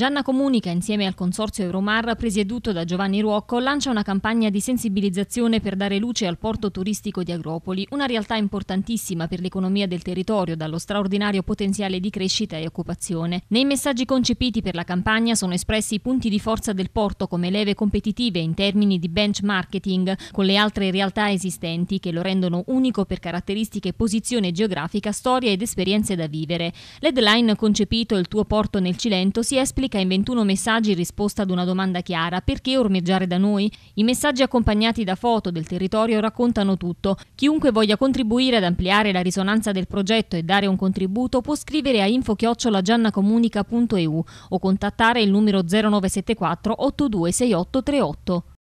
Gianna Comunica, insieme al consorzio Euromar, presieduto da Giovanni Ruocco, lancia una campagna di sensibilizzazione per dare luce al porto turistico di Agropoli, una realtà importantissima per l'economia del territorio, dallo straordinario potenziale di crescita e occupazione. Nei messaggi concepiti per la campagna sono espressi i punti di forza del porto come leve competitive in termini di benchmarking con le altre realtà esistenti che lo rendono unico per caratteristiche, posizione geografica, storia ed esperienze da vivere. L'headline concepito Il tuo porto nel Cilento si esplica Repubblica in 21 messaggi risposta ad una domanda chiara: perché ormeggiare da noi? I messaggi accompagnati da foto del territorio raccontano tutto. Chiunque voglia contribuire ad ampliare la risonanza del progetto e dare un contributo può scrivere a info-giannacomunica.eu o contattare il numero 0974 826838.